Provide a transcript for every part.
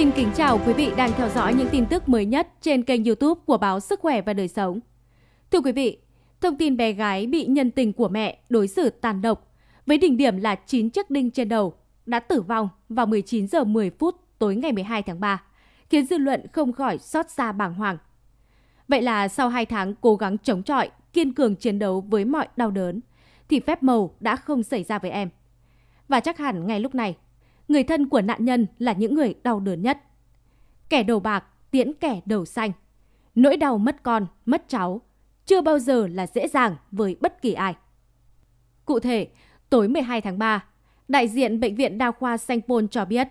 Xin kính chào quý vị đang theo dõi những tin tức mới nhất trên kênh YouTube của báo Sức khỏe và đời sống. Thưa quý vị, thông tin bé gái bị nhân tình của mẹ đối xử tàn độc với đỉnh điểm là 9 chiếc đinh trên đầu đã tử vong vào 19 giờ 10 phút tối ngày 12 tháng 3, khiến dư luận không khỏi xót xa bàng hoàng. Vậy là sau 2 tháng cố gắng chống chọi, kiên cường chiến đấu với mọi đau đớn, thì phép màu đã không xảy ra với em. Và chắc hẳn ngay lúc này, Người thân của nạn nhân là những người đau đớn nhất. Kẻ đầu bạc tiễn kẻ đầu xanh. Nỗi đau mất con, mất cháu chưa bao giờ là dễ dàng với bất kỳ ai. Cụ thể, tối 12 tháng 3, đại diện Bệnh viện Đa khoa Sanh Pôn cho biết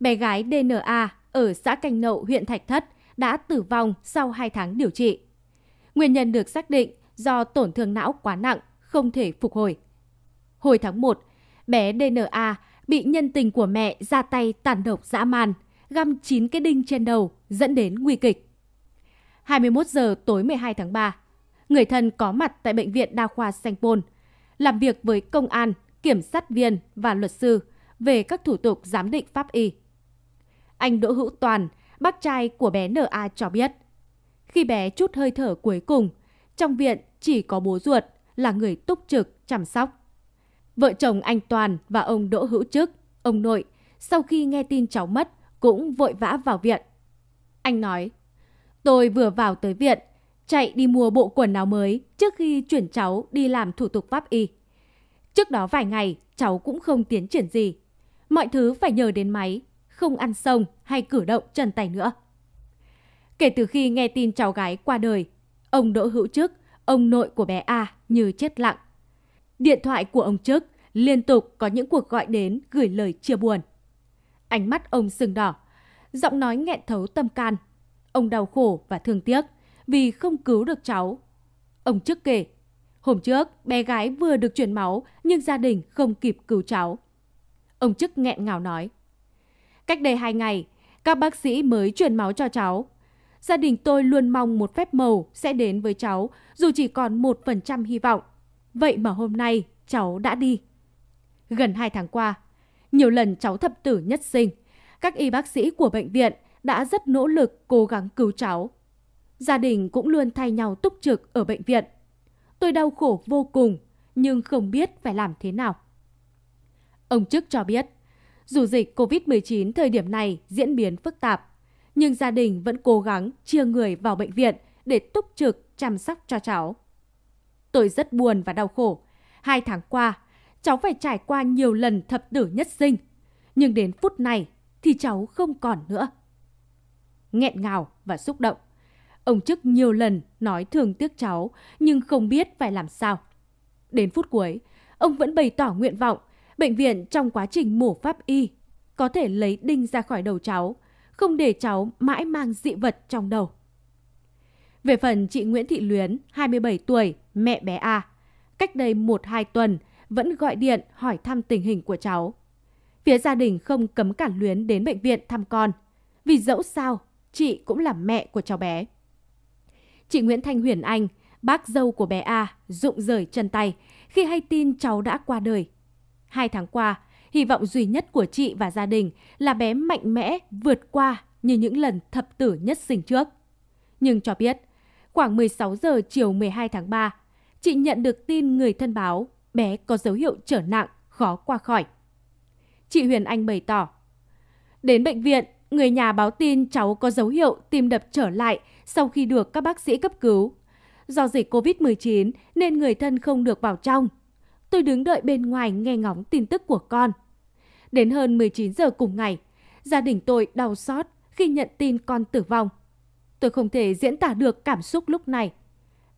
bé gái DNA ở xã Canh Nậu, huyện Thạch Thất đã tử vong sau 2 tháng điều trị. Nguyên nhân được xác định do tổn thương não quá nặng, không thể phục hồi. Hồi tháng 1, bé DNA bị nhân tình của mẹ ra tay tàn độc dã man, găm chín cái đinh trên đầu dẫn đến nguy kịch. 21 giờ tối 12 tháng 3, người thân có mặt tại bệnh viện đa khoa Sanh Pôn, làm việc với công an, kiểm sát viên và luật sư về các thủ tục giám định pháp y. Anh Đỗ Hữu Toàn, bác trai của bé NA cho biết, khi bé chút hơi thở cuối cùng, trong viện chỉ có bố ruột là người túc trực chăm sóc. Vợ chồng anh Toàn và ông Đỗ Hữu Chức, ông nội, sau khi nghe tin cháu mất cũng vội vã vào viện. Anh nói, tôi vừa vào tới viện, chạy đi mua bộ quần áo mới trước khi chuyển cháu đi làm thủ tục pháp y. Trước đó vài ngày, cháu cũng không tiến triển gì. Mọi thứ phải nhờ đến máy, không ăn sông hay cử động chân tay nữa. Kể từ khi nghe tin cháu gái qua đời, ông Đỗ Hữu Chức, ông nội của bé A như chết lặng. Điện thoại của ông Trức liên tục có những cuộc gọi đến gửi lời chia buồn. Ánh mắt ông sưng đỏ, giọng nói nghẹn thấu tâm can. Ông đau khổ và thương tiếc vì không cứu được cháu. Ông Trức kể, hôm trước bé gái vừa được chuyển máu nhưng gia đình không kịp cứu cháu. Ông Trức nghẹn ngào nói, cách đây hai ngày các bác sĩ mới truyền máu cho cháu. Gia đình tôi luôn mong một phép màu sẽ đến với cháu dù chỉ còn một phần trăm hy vọng. Vậy mà hôm nay cháu đã đi. Gần 2 tháng qua, nhiều lần cháu thập tử nhất sinh, các y bác sĩ của bệnh viện đã rất nỗ lực cố gắng cứu cháu. Gia đình cũng luôn thay nhau túc trực ở bệnh viện. Tôi đau khổ vô cùng, nhưng không biết phải làm thế nào. Ông chức cho biết, dù dịch COVID-19 thời điểm này diễn biến phức tạp, nhưng gia đình vẫn cố gắng chia người vào bệnh viện để túc trực chăm sóc cho cháu. Tôi rất buồn và đau khổ. Hai tháng qua, cháu phải trải qua nhiều lần thập tử nhất sinh. Nhưng đến phút này thì cháu không còn nữa. Nghẹn ngào và xúc động. Ông chức nhiều lần nói thương tiếc cháu nhưng không biết phải làm sao. Đến phút cuối, ông vẫn bày tỏ nguyện vọng bệnh viện trong quá trình mổ pháp y có thể lấy đinh ra khỏi đầu cháu, không để cháu mãi mang dị vật trong đầu. Về phần chị Nguyễn Thị Luyến, 27 tuổi, mẹ bé A, cách đây 1-2 tuần vẫn gọi điện hỏi thăm tình hình của cháu. Phía gia đình không cấm cản Luyến đến bệnh viện thăm con, vì dẫu sao chị cũng là mẹ của cháu bé. Chị Nguyễn Thanh Huyền Anh, bác dâu của bé A, rụng rời chân tay khi hay tin cháu đã qua đời. Hai tháng qua, hy vọng duy nhất của chị và gia đình là bé mạnh mẽ vượt qua như những lần thập tử nhất sinh trước. Nhưng cho biết, Khoảng 16 giờ chiều 12 tháng 3, chị nhận được tin người thân báo bé có dấu hiệu trở nặng, khó qua khỏi. Chị Huyền Anh bày tỏ, đến bệnh viện, người nhà báo tin cháu có dấu hiệu tim đập trở lại sau khi được các bác sĩ cấp cứu. Do dịch Covid-19 nên người thân không được vào trong. Tôi đứng đợi bên ngoài nghe ngóng tin tức của con. Đến hơn 19 giờ cùng ngày, gia đình tôi đau xót khi nhận tin con tử vong Tôi không thể diễn tả được cảm xúc lúc này.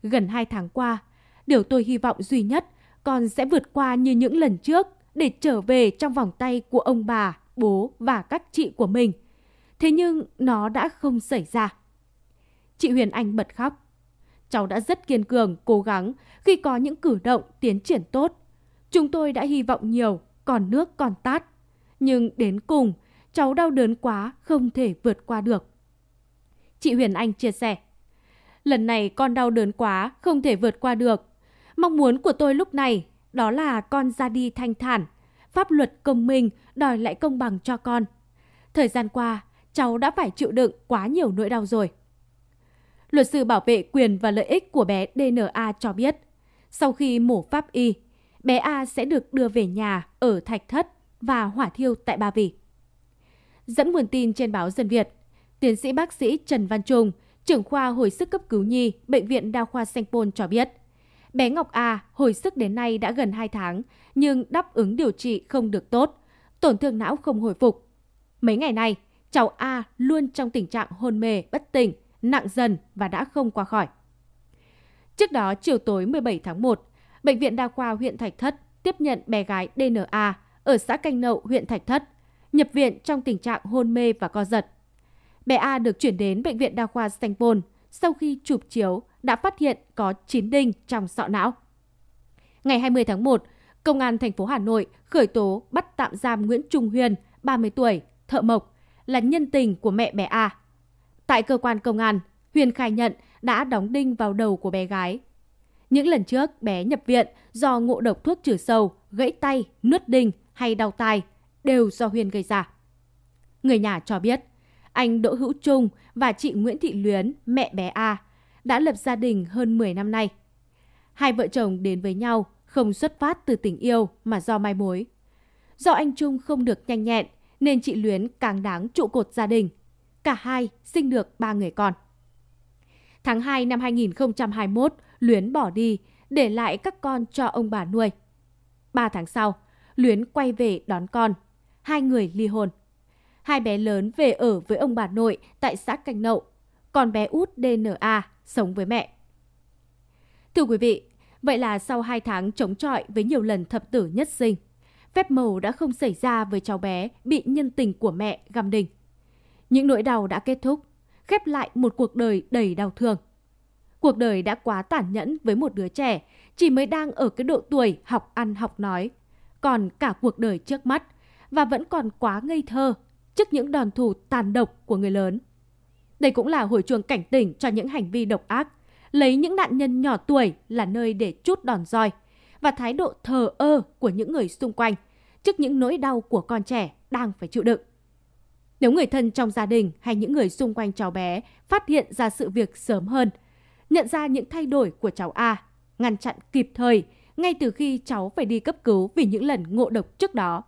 Gần 2 tháng qua, điều tôi hy vọng duy nhất con sẽ vượt qua như những lần trước để trở về trong vòng tay của ông bà, bố và các chị của mình. Thế nhưng nó đã không xảy ra. Chị Huyền Anh bật khóc. Cháu đã rất kiên cường, cố gắng khi có những cử động tiến triển tốt. Chúng tôi đã hy vọng nhiều, còn nước còn tát. Nhưng đến cùng, cháu đau đớn quá, không thể vượt qua được. Chị Huyền Anh chia sẻ. Lần này con đau đớn quá, không thể vượt qua được. Mong muốn của tôi lúc này đó là con ra đi thanh thản. Pháp luật công minh đòi lại công bằng cho con. Thời gian qua, cháu đã phải chịu đựng quá nhiều nỗi đau rồi. Luật sư bảo vệ quyền và lợi ích của bé DNA cho biết, sau khi mổ pháp y, bé A sẽ được đưa về nhà ở Thạch Thất và hỏa thiêu tại Ba Vì. Dẫn nguồn tin trên báo Dân Việt, tiến sĩ bác sĩ Trần Văn Trung, trưởng khoa hồi sức cấp cứu nhi, Bệnh viện Đa khoa Sanh Pôn cho biết, bé Ngọc A hồi sức đến nay đã gần 2 tháng, nhưng đáp ứng điều trị không được tốt, tổn thương não không hồi phục. Mấy ngày nay, cháu A luôn trong tình trạng hôn mê bất tỉnh, nặng dần và đã không qua khỏi. Trước đó, chiều tối 17 tháng 1, Bệnh viện Đa khoa huyện Thạch Thất tiếp nhận bé gái DNA ở xã Canh Nậu, huyện Thạch Thất, nhập viện trong tình trạng hôn mê và co giật Bé A được chuyển đến bệnh viện đa khoa Sanh Pôn. Sau khi chụp chiếu, đã phát hiện có 9 đinh trong sọ não. Ngày 20 tháng 1, Công an thành phố Hà Nội khởi tố bắt tạm giam Nguyễn Trung Huyền, 30 tuổi, thợ mộc, là nhân tình của mẹ bé A. Tại cơ quan công an, Huyền khai nhận đã đóng đinh vào đầu của bé gái. Những lần trước bé nhập viện do ngộ độc thuốc trừ sâu, gãy tay, nuốt đinh hay đau tai đều do Huyền gây ra. Người nhà cho biết anh Đỗ Hữu Trung và chị Nguyễn Thị Luyến, mẹ bé A, đã lập gia đình hơn 10 năm nay. Hai vợ chồng đến với nhau không xuất phát từ tình yêu mà do mai mối. Do anh Trung không được nhanh nhẹn nên chị Luyến càng đáng trụ cột gia đình. Cả hai sinh được ba người con. Tháng 2 năm 2021, Luyến bỏ đi, để lại các con cho ông bà nuôi. Ba tháng sau, Luyến quay về đón con. Hai người ly hôn hai bé lớn về ở với ông bà nội tại xã Canh Nậu, còn bé út DNA sống với mẹ. Thưa quý vị, vậy là sau 2 tháng chống chọi với nhiều lần thập tử nhất sinh, phép màu đã không xảy ra với cháu bé bị nhân tình của mẹ găm đình. Những nỗi đau đã kết thúc, khép lại một cuộc đời đầy đau thương. Cuộc đời đã quá tàn nhẫn với một đứa trẻ chỉ mới đang ở cái độ tuổi học ăn học nói, còn cả cuộc đời trước mắt và vẫn còn quá ngây thơ trước những đòn thủ tàn độc của người lớn. Đây cũng là hồi chuông cảnh tỉnh cho những hành vi độc ác, lấy những nạn nhân nhỏ tuổi là nơi để chút đòn roi và thái độ thờ ơ của những người xung quanh trước những nỗi đau của con trẻ đang phải chịu đựng. Nếu người thân trong gia đình hay những người xung quanh cháu bé phát hiện ra sự việc sớm hơn, nhận ra những thay đổi của cháu A, ngăn chặn kịp thời ngay từ khi cháu phải đi cấp cứu vì những lần ngộ độc trước đó,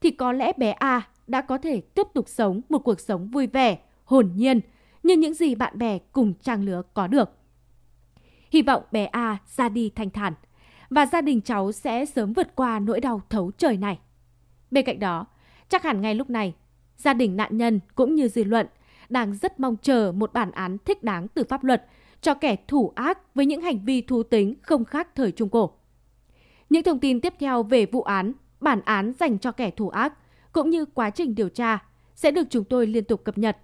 thì có lẽ bé A đã có thể tiếp tục sống một cuộc sống vui vẻ, hồn nhiên như những gì bạn bè cùng trang lứa có được. Hy vọng bé A ra đi thanh thản và gia đình cháu sẽ sớm vượt qua nỗi đau thấu trời này. Bên cạnh đó, chắc hẳn ngay lúc này, gia đình nạn nhân cũng như dư luận đang rất mong chờ một bản án thích đáng từ pháp luật cho kẻ thủ ác với những hành vi thú tính không khác thời Trung Cổ. Những thông tin tiếp theo về vụ án, bản án dành cho kẻ thủ ác cũng như quá trình điều tra sẽ được chúng tôi liên tục cập nhật.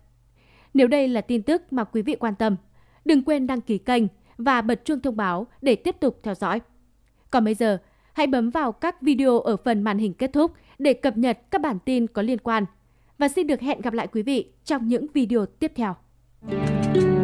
Nếu đây là tin tức mà quý vị quan tâm, đừng quên đăng ký kênh và bật chuông thông báo để tiếp tục theo dõi. Còn bây giờ, hãy bấm vào các video ở phần màn hình kết thúc để cập nhật các bản tin có liên quan. Và xin được hẹn gặp lại quý vị trong những video tiếp theo.